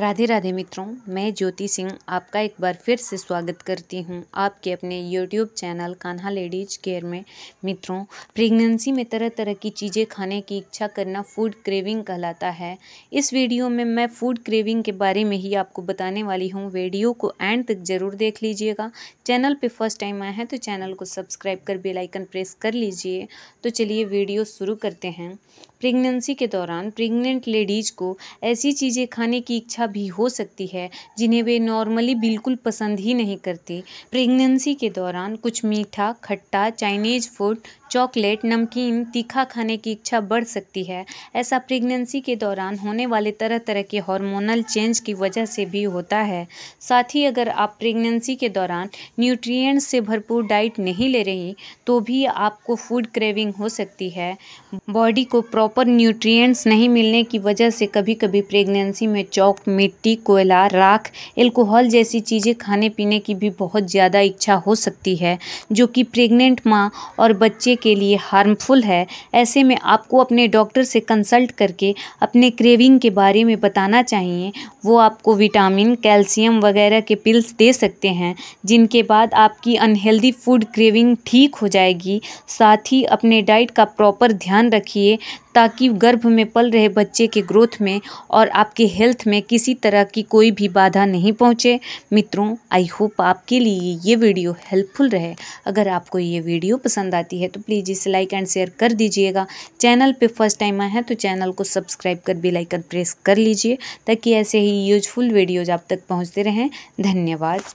राधे राधे मित्रों मैं ज्योति सिंह आपका एक बार फिर से स्वागत करती हूं आपके अपने YouTube channel Kanha ladies care में मित्रों प्रेगनेंसी में तरह तरह की चीज़ें खाने की इच्छा करना फूड क्रेविंग कहलाता है इस वीडियो में मैं फूड क्रेविंग के बारे में ही आपको बताने वाली हूं वीडियो को एंड तक ज़रूर देख लीजिएगा चैनल पर फर्स्ट टाइम आए हैं तो चैनल को सब्सक्राइब कर बेलाइकन प्रेस कर लीजिए तो चलिए वीडियो शुरू करते हैं प्रेगनेंसी के दौरान प्रेग्नेंट लेडीज़ को ऐसी चीज़ें खाने की इच्छा भी हो सकती है जिन्हें वे नॉर्मली बिल्कुल पसंद ही नहीं करते प्रेगनेंसी के दौरान कुछ मीठा खट्टा चाइनीज़ फूड चॉकलेट नमकीन तीखा खाने की इच्छा बढ़ सकती है ऐसा प्रेगनेंसी के दौरान होने वाले तरह तरह के हार्मोनल चेंज की वजह से भी होता है साथ ही अगर आप प्रेगनेंसी के दौरान न्यूट्रिएंट्स से भरपूर डाइट नहीं ले रही तो भी आपको फूड क्रेविंग हो सकती है बॉडी को प्रॉ प्रॉपर न्यूट्रिएंट्स नहीं मिलने की वजह से कभी कभी प्रेगनेंसी में चौक मिट्टी कोयला राख एल्कोहल जैसी चीज़ें खाने पीने की भी बहुत ज़्यादा इच्छा हो सकती है जो कि प्रेग्नेंट माँ और बच्चे के लिए हार्मफुल है ऐसे में आपको अपने डॉक्टर से कंसल्ट करके अपने क्रेविंग के बारे में बताना चाहिए वो आपको विटामिन कैल्शियम वगैरह के पिल्स दे सकते हैं जिनके बाद आपकी अनहेल्दी फूड क्रेविंग ठीक हो जाएगी साथ ही अपने डाइट का प्रॉपर ध्यान रखिए ताकि गर्भ में पल रहे बच्चे के ग्रोथ में और आपके हेल्थ में किसी तरह की कोई भी बाधा नहीं पहुँचे मित्रों आई होप आपके लिए ये वीडियो हेल्पफुल रहे अगर आपको ये वीडियो पसंद आती है तो प्लीज़ इसे लाइक एंड शेयर कर दीजिएगा चैनल पे फर्स्ट टाइम आए हैं तो चैनल को सब्सक्राइब कर बेल आइकन प्रेस कर लीजिए ताकि ऐसे ही यूजफुल वीडियोज आप तक पहुँचते रहें धन्यवाद